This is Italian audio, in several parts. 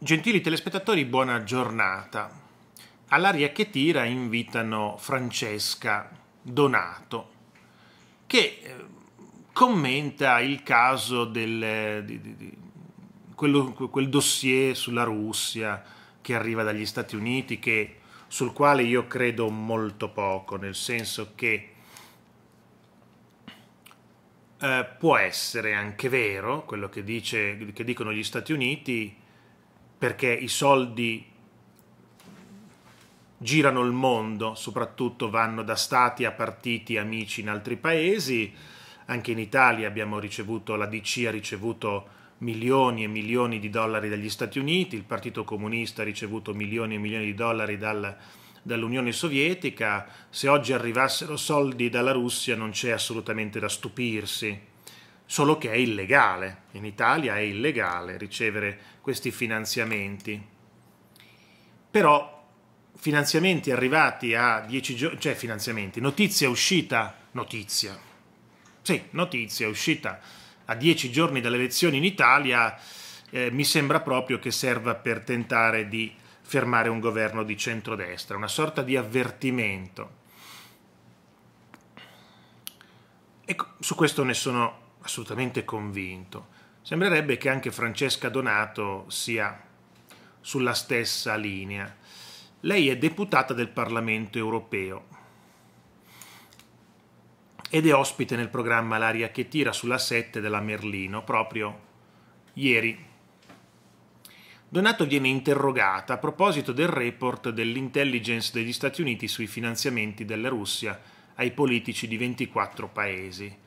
Gentili telespettatori, buona giornata. All'aria che tira invitano Francesca Donato, che eh, commenta il caso del di, di, di, quello, quel dossier sulla Russia che arriva dagli Stati Uniti, che, sul quale io credo molto poco, nel senso che eh, può essere anche vero quello che, dice, che dicono gli Stati Uniti, perché i soldi girano il mondo, soprattutto vanno da stati a partiti amici in altri paesi. Anche in Italia abbiamo ricevuto, la DC ha ricevuto milioni e milioni di dollari dagli Stati Uniti, il Partito Comunista ha ricevuto milioni e milioni di dollari dal, dall'Unione Sovietica. Se oggi arrivassero soldi dalla Russia non c'è assolutamente da stupirsi solo che è illegale. In Italia è illegale ricevere questi finanziamenti. Però finanziamenti arrivati a 10 giorni, cioè finanziamenti, notizia uscita, notizia, sì, notizia uscita a 10 giorni dalle elezioni in Italia, eh, mi sembra proprio che serva per tentare di fermare un governo di centrodestra, una sorta di avvertimento. Ecco, su questo ne sono assolutamente convinto. Sembrerebbe che anche Francesca Donato sia sulla stessa linea. Lei è deputata del Parlamento europeo ed è ospite nel programma L'aria che tira sulla 7 della Merlino proprio ieri. Donato viene interrogata a proposito del report dell'intelligence degli Stati Uniti sui finanziamenti della Russia ai politici di 24 paesi.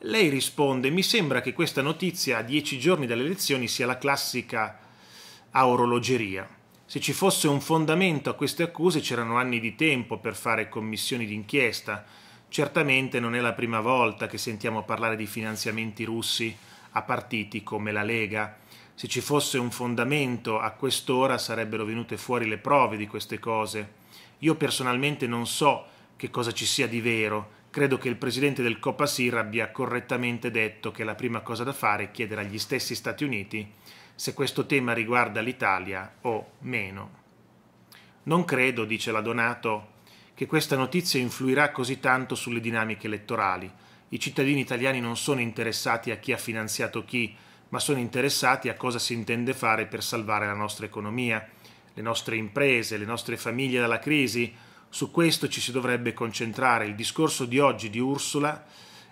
Lei risponde, mi sembra che questa notizia a dieci giorni dalle elezioni sia la classica a orologeria. Se ci fosse un fondamento a queste accuse c'erano anni di tempo per fare commissioni d'inchiesta. Certamente non è la prima volta che sentiamo parlare di finanziamenti russi a partiti come la Lega. Se ci fosse un fondamento a quest'ora sarebbero venute fuori le prove di queste cose. Io personalmente non so che cosa ci sia di vero credo che il presidente del Copasir abbia correttamente detto che la prima cosa da fare è chiedere agli stessi Stati Uniti se questo tema riguarda l'Italia o meno. Non credo, dice la Donato, che questa notizia influirà così tanto sulle dinamiche elettorali. I cittadini italiani non sono interessati a chi ha finanziato chi, ma sono interessati a cosa si intende fare per salvare la nostra economia, le nostre imprese, le nostre famiglie dalla crisi, su questo ci si dovrebbe concentrare. Il discorso di oggi di Ursula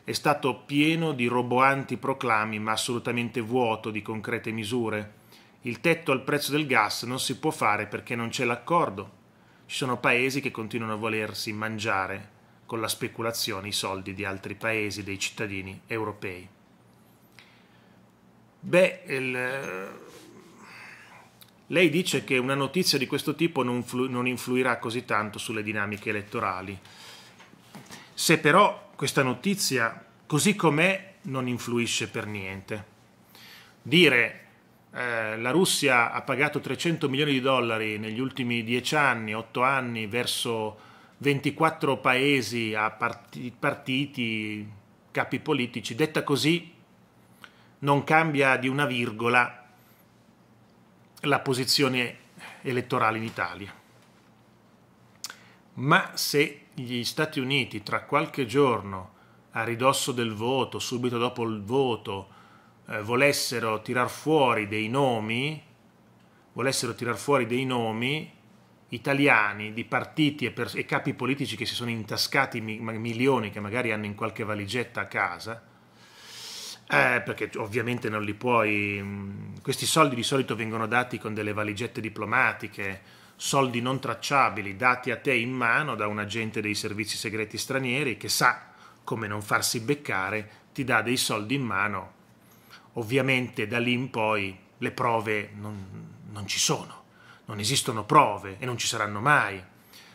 è stato pieno di roboanti proclami, ma assolutamente vuoto di concrete misure. Il tetto al prezzo del gas non si può fare perché non c'è l'accordo. Ci sono paesi che continuano a volersi mangiare con la speculazione i soldi di altri paesi, dei cittadini europei. Beh, il, lei dice che una notizia di questo tipo non, flu- non influirà così tanto sulle dinamiche elettorali. Se però questa notizia, così com'è, non influisce per niente. Dire eh, la Russia ha pagato 300 milioni di dollari negli ultimi 10 anni, 8 anni verso 24 paesi a parti- partiti, capi politici, detta così non cambia di una virgola la posizione elettorale in Italia. Ma se gli Stati Uniti tra qualche giorno, a ridosso del voto, subito dopo il voto, eh, volessero tirar fuori dei nomi, volessero tirar fuori dei nomi italiani di partiti e, e capi politici che si sono intascati mi milioni che magari hanno in qualche valigetta a casa, eh, perché ovviamente non li puoi... Mm, questi soldi di solito vengono dati con delle valigette diplomatiche, soldi non tracciabili, dati a te in mano da un agente dei servizi segreti stranieri che sa come non farsi beccare, ti dà dei soldi in mano. Ovviamente da lì in poi le prove non, non ci sono, non esistono prove e non ci saranno mai.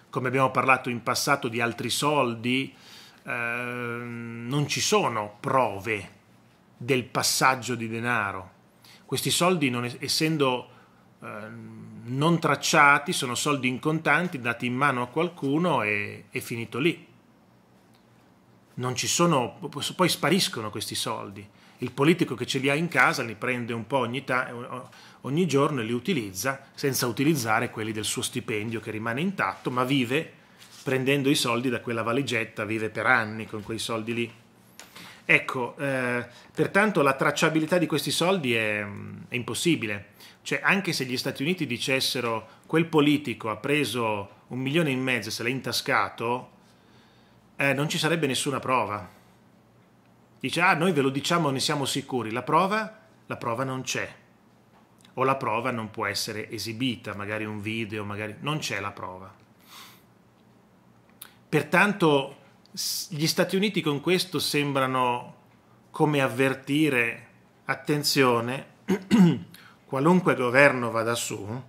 Come abbiamo parlato in passato di altri soldi, eh, non ci sono prove del passaggio di denaro. Questi soldi, non essendo eh, non tracciati, sono soldi in contanti dati in mano a qualcuno e, e finito lì. Non ci sono, poi spariscono questi soldi. Il politico che ce li ha in casa li prende un po' ogni, ogni giorno e li utilizza senza utilizzare quelli del suo stipendio che rimane intatto, ma vive prendendo i soldi da quella valigetta, vive per anni con quei soldi lì. Ecco, eh, pertanto la tracciabilità di questi soldi è, è, impossibile. Cioè, anche se gli Stati Uniti dicessero quel politico ha preso un milione e mezzo e se l'è intascato, eh, non ci sarebbe nessuna prova. Dice, ah, noi ve lo diciamo, ne siamo sicuri. La prova? La prova non c'è. O la prova non può essere esibita, magari un video, magari... Non c'è la prova. Pertanto gli Stati Uniti con questo sembrano come avvertire, attenzione, qualunque governo vada su,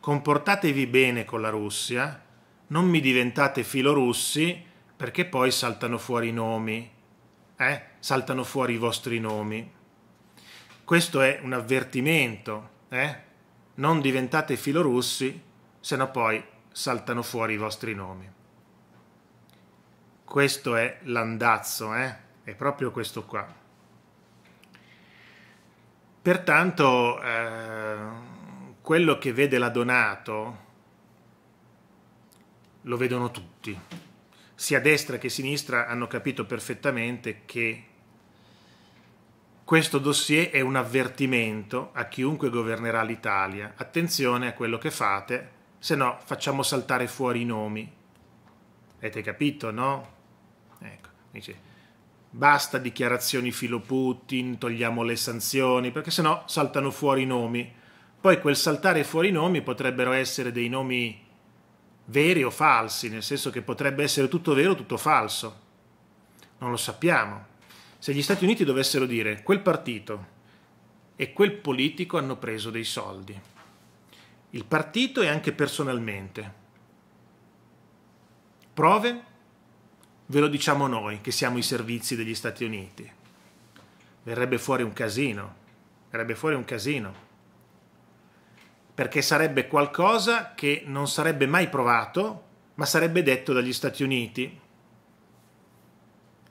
comportatevi bene con la Russia, non mi diventate filorussi perché poi saltano fuori i nomi, eh? saltano fuori i vostri nomi. Questo è un avvertimento, eh? non diventate filorussi, se no poi saltano fuori i vostri nomi. Questo è l'andazzo, eh? è proprio questo qua. Pertanto eh, quello che vede la Donato lo vedono tutti, sia destra che sinistra hanno capito perfettamente che questo dossier è un avvertimento a chiunque governerà l'Italia. Attenzione a quello che fate, se no facciamo saltare fuori i nomi. Avete capito, no? Dice, basta dichiarazioni filo Putin, togliamo le sanzioni, perché sennò saltano fuori i nomi. Poi quel saltare fuori i nomi potrebbero essere dei nomi veri o falsi, nel senso che potrebbe essere tutto vero o tutto falso. Non lo sappiamo. Se gli Stati Uniti dovessero dire quel partito e quel politico hanno preso dei soldi, il partito e anche personalmente. Prove? ve lo diciamo noi che siamo i servizi degli Stati Uniti. Verrebbe fuori un casino, verrebbe fuori un casino, perché sarebbe qualcosa che non sarebbe mai provato, ma sarebbe detto dagli Stati Uniti.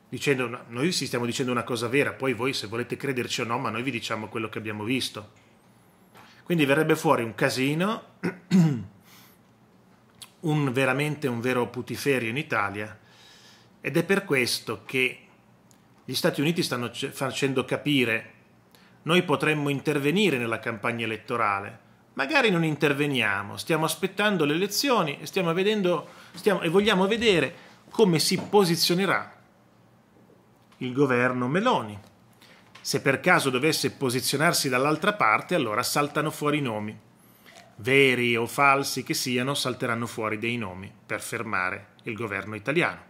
Dicendo, noi sì stiamo dicendo una cosa vera, poi voi se volete crederci o no, ma noi vi diciamo quello che abbiamo visto. Quindi verrebbe fuori un casino, un veramente un vero putiferio in Italia, ed è per questo che gli Stati Uniti stanno facendo capire noi potremmo intervenire nella campagna elettorale. Magari non interveniamo, stiamo aspettando le elezioni e, stiamo vedendo, stiamo, e vogliamo vedere come si posizionerà il governo Meloni. Se per caso dovesse posizionarsi dall'altra parte, allora saltano fuori i nomi. Veri o falsi che siano, salteranno fuori dei nomi per fermare il governo italiano.